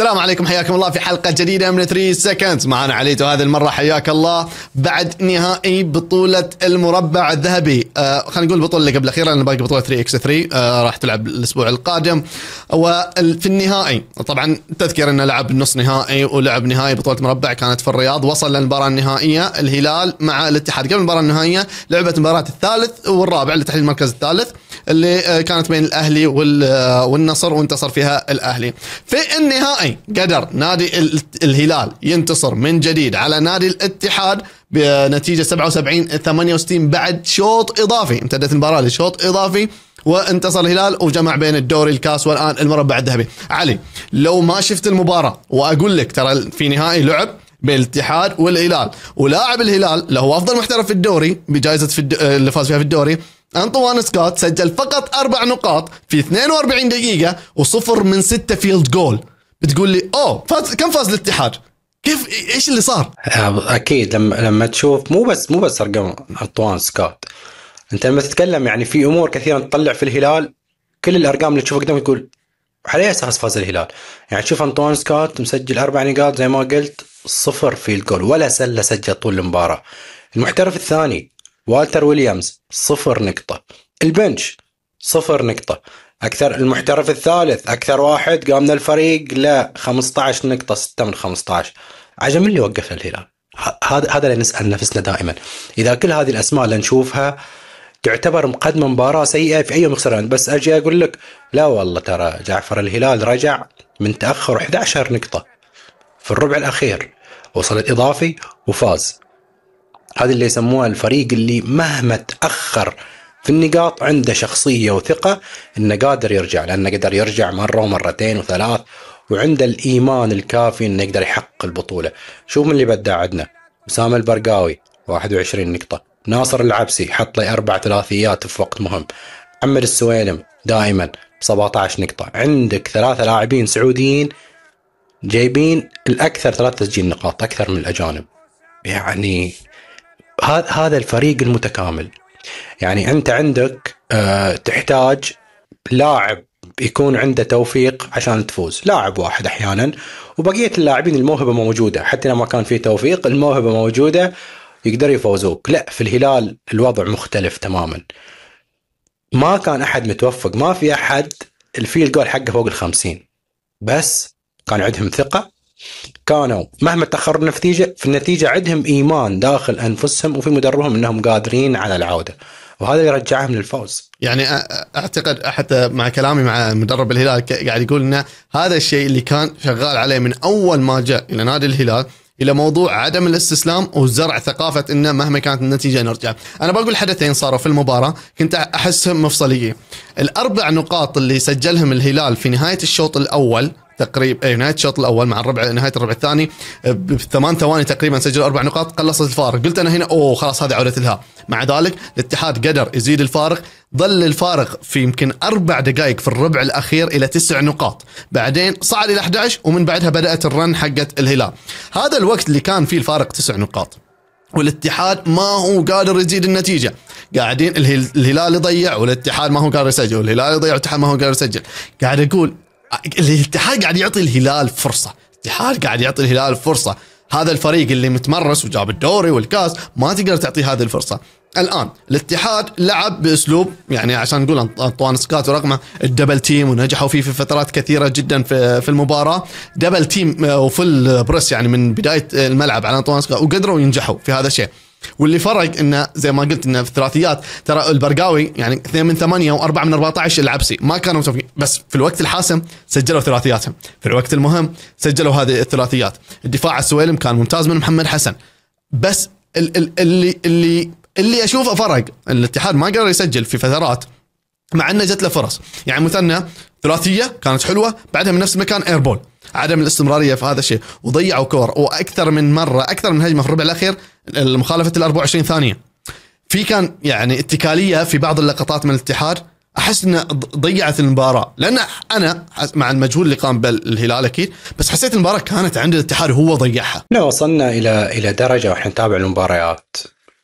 السلام عليكم حياكم الله في حلقة جديدة من 3 سكندز معنا عليت وهذه المرة حياك الله بعد نهائي بطولة المربع الذهبي آه خلينا نقول البطولة اللي قبل الأخيرة لأن باقي بطولة 3 اكس 3 آه راح تلعب الأسبوع القادم وفي النهائي طبعا تذكر أنه لعب نص نهائي ولعب نهائي بطولة مربع كانت في الرياض وصل للمباراة النهائية الهلال مع الاتحاد قبل المباراة النهائية لعبت مباراة الثالث والرابع لتحديد المركز الثالث اللي آه، كانت بين الاهلي آه، والنصر وانتصر فيها الاهلي في النهائي قدر نادي الهلال ينتصر من جديد على نادي الاتحاد بنتيجه 77 68 بعد شوط اضافي امتدت المباراه لشوط اضافي وانتصر الهلال وجمع بين الدوري الكاس والان المربع الذهبي علي لو ما شفت المباراه واقول لك ترى في نهائي لعب بين الاتحاد والهلال ولاعب الهلال اللي هو افضل محترف في الدوري بجائزه في الد... آه، اللي فاز فيها في الدوري أنطوان سكوت سجل فقط أربع نقاط في 42 دقيقة وصفر من ستة فيلد جول بتقول لي أوه فاز كم فاز الاتحاد؟ كيف ايش اللي صار؟ اكيد لما لما تشوف مو بس مو بس ارقام انطوان سكوت انت لما تتكلم يعني في امور كثيره تطلع في الهلال كل الارقام اللي تشوفها قدامك تقول على اي اساس فاز الهلال؟ يعني تشوف انطوان سكوت مسجل اربع نقاط زي ما قلت صفر فيلد جول ولا سله سجل طول المباراه. المحترف الثاني والتر ويليامز صفر نقطة البنش صفر نقطة أكثر المحترف الثالث أكثر واحد قام من الفريق لا 15 نقطة 6 من 15 عجب اللي وقف الهلال هذا هذا اللي نسأل نفسنا دائما إذا كل هذه الأسماء اللي نشوفها تعتبر مقدمة مباراة سيئة في أي مخسر بس أجي أقول لك لا والله ترى جعفر الهلال رجع من تأخر 11 نقطة في الربع الأخير وصل الإضافي وفاز هذه اللي يسموها الفريق اللي مهما تأخر في النقاط عنده شخصية وثقة انه قادر يرجع لانه قدر يرجع مرة ومرتين وثلاث وعنده الايمان الكافي انه يقدر يحقق البطولة شوف من اللي بدع عندنا اسامة البرقاوي 21 نقطة ناصر العبسي حط لي اربع ثلاثيات في وقت مهم محمد السويلم دائما 17 نقطة عندك ثلاثة لاعبين سعوديين جايبين الأكثر ثلاث تسجيل نقاط أكثر من الأجانب يعني هذا الفريق المتكامل يعني انت عندك آه، تحتاج لاعب يكون عنده توفيق عشان تفوز لاعب واحد احيانا وبقيه اللاعبين الموهبه موجوده حتى لو ما كان في توفيق الموهبه موجوده يقدر يفوزوك لا في الهلال الوضع مختلف تماما ما كان احد متوفق ما في احد الفيل جول حقه فوق الخمسين بس كان عندهم ثقه كانوا مهما تأخروا النتيجه في النتيجة عندهم إيمان داخل أنفسهم وفي مدربهم أنهم قادرين على العودة وهذا اللي رجعهم للفوز يعني اعتقد حتى مع كلامي مع مدرب الهلال قاعد يقول ان هذا الشيء اللي كان شغال عليه من اول ما جاء الى نادي الهلال الى موضوع عدم الاستسلام وزرع ثقافه انه مهما كانت النتيجه نرجع. انا بقول حدثين صاروا في المباراه كنت احسهم مفصليين الاربع نقاط اللي سجلهم الهلال في نهايه الشوط الاول تقريبا اي نهايه الشوط الاول مع الربع نهايه الربع الثاني آه، بثمان ثواني تقريبا سجلوا اربع نقاط قلصت الفارق قلت انا هنا اوه خلاص هذه عوده الها مع ذلك الاتحاد قدر يزيد الفارق ظل الفارق في يمكن اربع دقائق في الربع الاخير الى تسع نقاط بعدين صعد الى 11 ومن بعدها بدات الرن حقت الهلال هذا الوقت اللي كان فيه الفارق تسع نقاط والاتحاد ما هو قادر يزيد النتيجه قاعدين الهلال يضيع والاتحاد ما هو قادر يسجل والهلال يضيع والاتحاد ما هو قادر يسجل قاعد اقول الاتحاد قاعد يعطي الهلال فرصه الاتحاد قاعد يعطي الهلال فرصه هذا الفريق اللي متمرس وجاب الدوري والكاس ما تقدر تعطيه هذه الفرصه الان الاتحاد لعب باسلوب يعني عشان نقول انطوان سكات ورقمه الدبل تيم ونجحوا فيه في فترات كثيره جدا في في المباراه دبل تيم آه، وفل بريس يعني من بدايه الملعب على انطوان سكات وقدروا ينجحوا في هذا الشيء واللي فرق انه زي ما قلت انه في الثلاثيات ترى البرقاوي يعني 2 من 8 و4 من 14 العبسي ما كانوا متوفقين بس في الوقت الحاسم سجلوا ثلاثياتهم في الوقت المهم سجلوا هذه الثلاثيات الدفاع السويلم كان ممتاز من محمد حسن بس ال ال اللي اللي اللي اشوفه فرق الاتحاد ما قدر يسجل في فترات مع انه جت له فرص يعني مثلا ثلاثيه كانت حلوه بعدها من نفس المكان اير بول عدم الاستمراريه في هذا الشيء وضيعوا كور واكثر من مره اكثر من هجمه في الربع الاخير مخالفه ال 24 ثانيه في كان يعني اتكاليه في بعض اللقطات من الاتحاد احس انه ضيعت المباراه لان انا مع المجهول اللي قام بالهلال اكيد بس حسيت المباراه كانت عند الاتحاد وهو ضيعها لا وصلنا الى الى درجه واحنا نتابع المباريات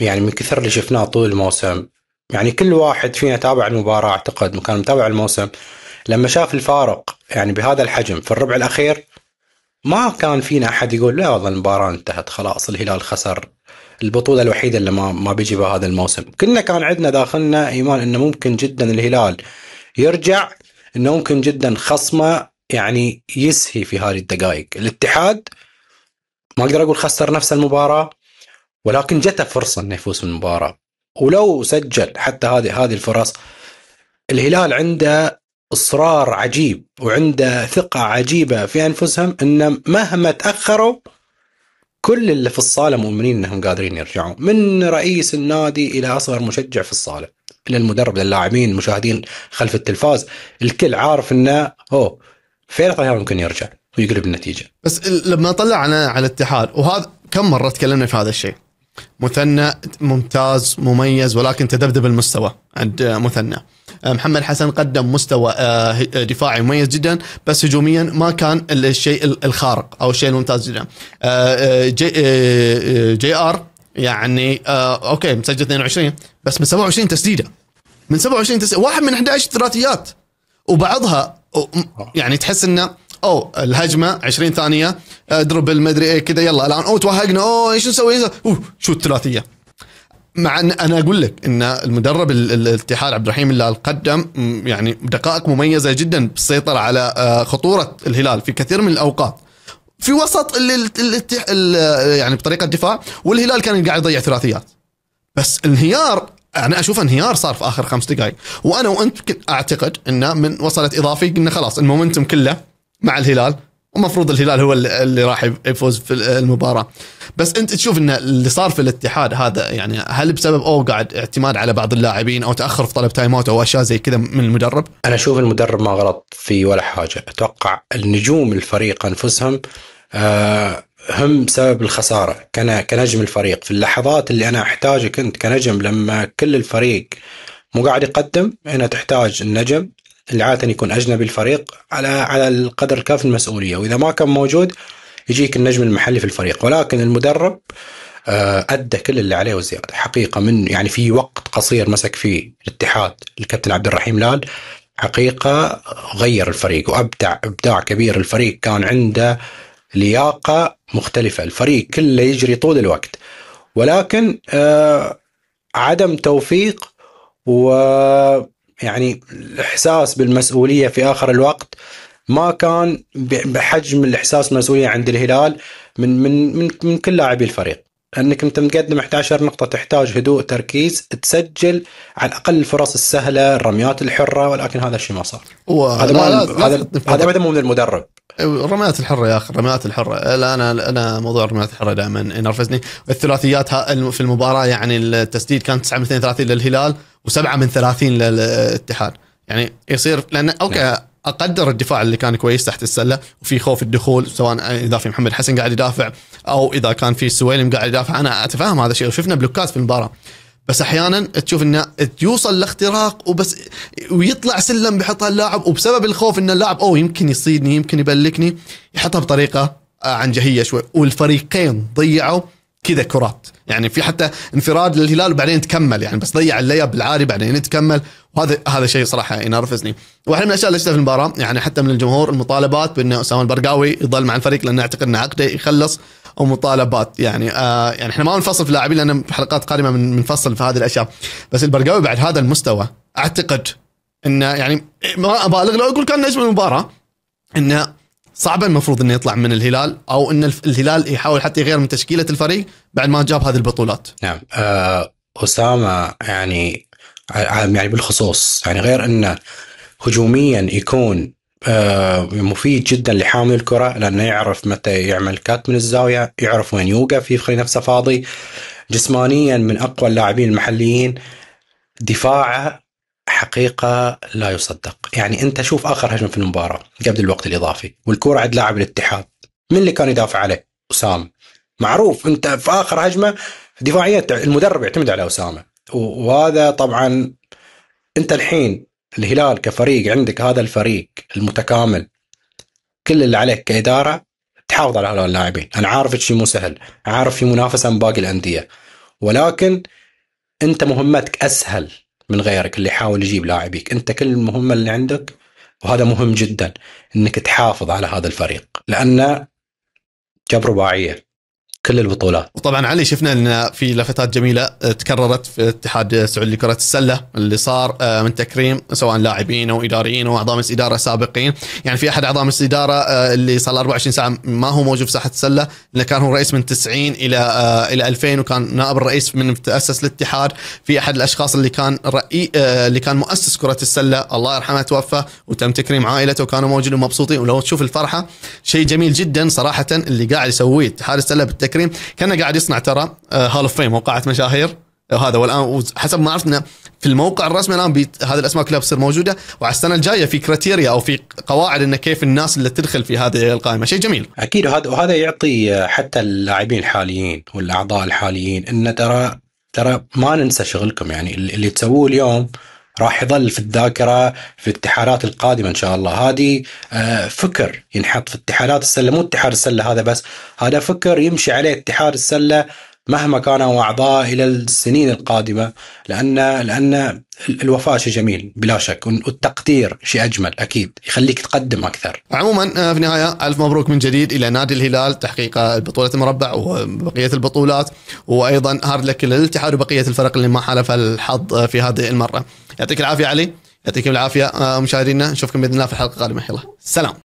يعني من كثر اللي شفناه طول الموسم يعني كل واحد فينا تابع المباراه اعتقد مكان متابع الموسم لما شاف الفارق يعني بهذا الحجم في الربع الاخير ما كان فينا احد يقول لا والله المباراه انتهت خلاص الهلال خسر البطوله الوحيده اللي ما ما بيجي بها هذا الموسم كنا كان عندنا داخلنا ايمان انه ممكن جدا الهلال يرجع انه ممكن جدا خصمه يعني يسهي في هذه الدقائق الاتحاد ما اقدر اقول خسر نفس المباراه ولكن جته فرصه انه يفوز بالمباراه ولو سجل حتى هذه هذه الفرص الهلال عنده اصرار عجيب وعنده ثقه عجيبه في انفسهم ان مهما تاخروا كل اللي في الصاله مؤمنين انهم قادرين يرجعون من رئيس النادي الى اصغر مشجع في الصاله الى المدرب للاعبين المشاهدين خلف التلفاز الكل عارف انه هو فين طيب ممكن يرجع ويقلب النتيجه بس لما طلعنا على الاتحاد وهذا كم مره تكلمنا في هذا الشيء مثنى ممتاز مميز ولكن تذبذب المستوى عند مثنى آه، محمد حسن قدم مستوى آه، آه، دفاعي مميز جدا بس هجوميا ما كان الشيء الخارق او الشيء الممتاز جدا جي, جي ار يعني اوكي مسجل 22 بس من 27 تسديده من 27 تسديده واحد من 11 ثلاثيات وبعضها يعني تحس انه او الهجمه 20 ثانيه دربل مدري ايه كذا يلا الان او توهقنا او ايش نسوي اوه شو الثلاثيه مع ان انا اقول لك ان المدرب الاتحاد عبد الرحيم اللي قدم يعني دقائق مميزه جدا بالسيطره على آه، خطوره الهلال في كثير من الاوقات في وسط الـ يعني بطريقه دفاع والهلال كان قاعد يضيع ثلاثيات بس انهيار انا اشوف انهيار صار في اخر خمس دقائق وانا وانت اعتقد انه من وصلت اضافي قلنا خلاص المومنتم كله مع الهلال ومفروض الهلال هو اللي راح يفوز في المباراه بس انت تشوف ان اللي صار في الاتحاد هذا يعني هل بسبب او قاعد اعتماد على بعض اللاعبين او تاخر في طلب تايم اوت او اشياء زي كذا من المدرب انا اشوف المدرب ما غلط في ولا حاجه اتوقع النجوم الفريق انفسهم آه هم سبب الخساره كنجم الفريق في اللحظات اللي انا احتاجك انت كنجم لما كل الفريق مو قاعد يقدم هنا تحتاج النجم اللي عاده يكون اجنبي الفريق على على القدر الكافي المسؤوليه واذا ما كان موجود يجيك النجم المحلي في الفريق ولكن المدرب آه، ادى كل اللي عليه وزياده حقيقه من يعني في وقت قصير مسك فيه الاتحاد الكابتن عبد الرحيم لال حقيقه غير الفريق وابدع ابداع كبير الفريق كان عنده لياقه مختلفه الفريق كله يجري طول الوقت ولكن آه، عدم توفيق و يعني الاحساس بالمسؤوليه في اخر الوقت ما كان بحجم الاحساس المسؤوليه عند الهلال من من من, من كل لاعبي الفريق انك انت متقدم 11 نقطه تحتاج هدوء تركيز تسجل على الاقل الفرص السهله الرميات الحره ولكن هذا الشيء ما صار هذا ما هذا هذا ابدا مو من المدرب إيه، الرميات الحره يا اخي الرميات الحره لا انا انا موضوع الرميات الحره دائما ينرفزني الثلاثيات في المباراه يعني التسديد كان 9 من 32 للهلال وسبعه من 30 للاتحاد يعني يصير لان اوكي نعم. اقدر الدفاع اللي كان كويس تحت السله وفي خوف الدخول سواء اذا في محمد حسن قاعد يدافع او اذا كان في سويلم قاعد يدافع انا اتفهم هذا الشيء وشفنا بلوكات في المباراه بس احيانا تشوف انه يوصل لاختراق وبس ويطلع سلم بيحطها اللاعب وبسبب الخوف ان اللاعب او يمكن يصيدني يمكن يبلكني يحطها بطريقه آه، عنجهيه شوي والفريقين ضيعوا كذا كرات يعني في حتى انفراد للهلال وبعدين تكمل يعني بس ضيع الليب بالعاري بعدين تكمل وهذا هذا شيء صراحه ينرفزني واحد من الاشياء اللي شفتها في المباراه يعني حتى من الجمهور المطالبات بان اسامه البرقاوي يضل مع الفريق لان اعتقد ان عقده يخلص ومطالبات يعني آه يعني احنا ما بنفصل في اللاعبين لان في حلقات قادمه بنفصل في هذه الاشياء بس البرقاوي بعد هذا المستوى اعتقد انه يعني ما ابالغ لو اقول كان نجم المباراه انه صعب المفروض انه يطلع من الهلال او ان الهلال يحاول حتى يغير من تشكيله الفريق بعد ما جاب هذه البطولات. نعم أه اسامه يعني يعني بالخصوص يعني غير انه هجوميا يكون آه، مفيد جدا لحامل الكره لانه يعرف متى يعمل كات من الزاويه، يعرف وين يوقف يخلي نفسه فاضي. جسمانيا من اقوى اللاعبين المحليين دفاعه الحقيقه لا يصدق يعني انت شوف اخر هجمه في المباراه قبل الوقت الاضافي والكره عند لاعب الاتحاد من اللي كان يدافع عليه اسامه معروف انت في اخر هجمه دفاعية المدرب يعتمد على اسامه وهذا طبعا انت الحين الهلال كفريق عندك هذا الفريق المتكامل كل اللي عليك كاداره تحافظ على هؤلاء اللاعبين، انا عارف شيء مو سهل، عارف في منافسه من باقي الانديه ولكن انت مهمتك اسهل من غيرك اللي يحاول يجيب لاعبيك انت كل المهمه اللي عندك وهذا مهم جدا انك تحافظ على هذا الفريق لان جاب رباعيه كل البطولات وطبعا علي شفنا ان في لفتات جميله آه، تكررت في الاتحاد السعودي لكره السله اللي صار آه، من تكريم سواء لاعبين او اداريين او اعضاء مجلس اداره سابقين يعني في احد اعضاء مجلس الاداره آه، اللي صار 24 ساعه ما هو موجود في ساحه السله لانه كان هو رئيس من 90 الى الى 2000 وكان نائب الرئيس من تاسس الاتحاد في احد الاشخاص اللي كان رئي اللي كان مؤسس كره السله الله يرحمه توفى وتم تكريم عائلته وكانوا موجودين ومبسوطين ولو تشوف الفرحه شيء جميل جدا صراحه اللي قاعد يسويه اتحاد السله بالتكريم سكرين كانه قاعد يصنع ترى هال اوف فيم وقاعه مشاهير هذا والان حسب ما عرفنا في الموقع الرسمي الان هذه الاسماء كلها بتصير موجوده وعلى السنه الجايه في كريتيريا او في قواعد انه كيف الناس اللي تدخل في هذه القائمه شيء جميل اكيد وهذا وهذا يعطي آه، حتى اللاعبين الحاليين والاعضاء الحاليين انه ترى ترى ما ننسى شغلكم يعني اللي تسووه اليوم راح يظل في الذاكره في الاتحادات القادمه ان شاء الله هذه آه، فكر ينحط في اتحادات السله مو اتحاد السله هذا بس هذا فكر يمشي عليه اتحاد السله مهما كانوا اعضاء الى السنين القادمه لان لان الوفاء شيء جميل بلا شك والتقدير شيء اجمل اكيد يخليك تقدم اكثر. عموما آه، في النهايه الف مبروك من جديد الى نادي الهلال تحقيق بطوله المربع وبقيه البطولات وايضا هارد لك للاتحاد وبقيه الفرق اللي ما حالف الحظ في هذه المره. يعطيك العافيه علي يعطيكم العافيه مشاهدينا نشوفكم باذن الله في الحلقه القادمه يلا سلام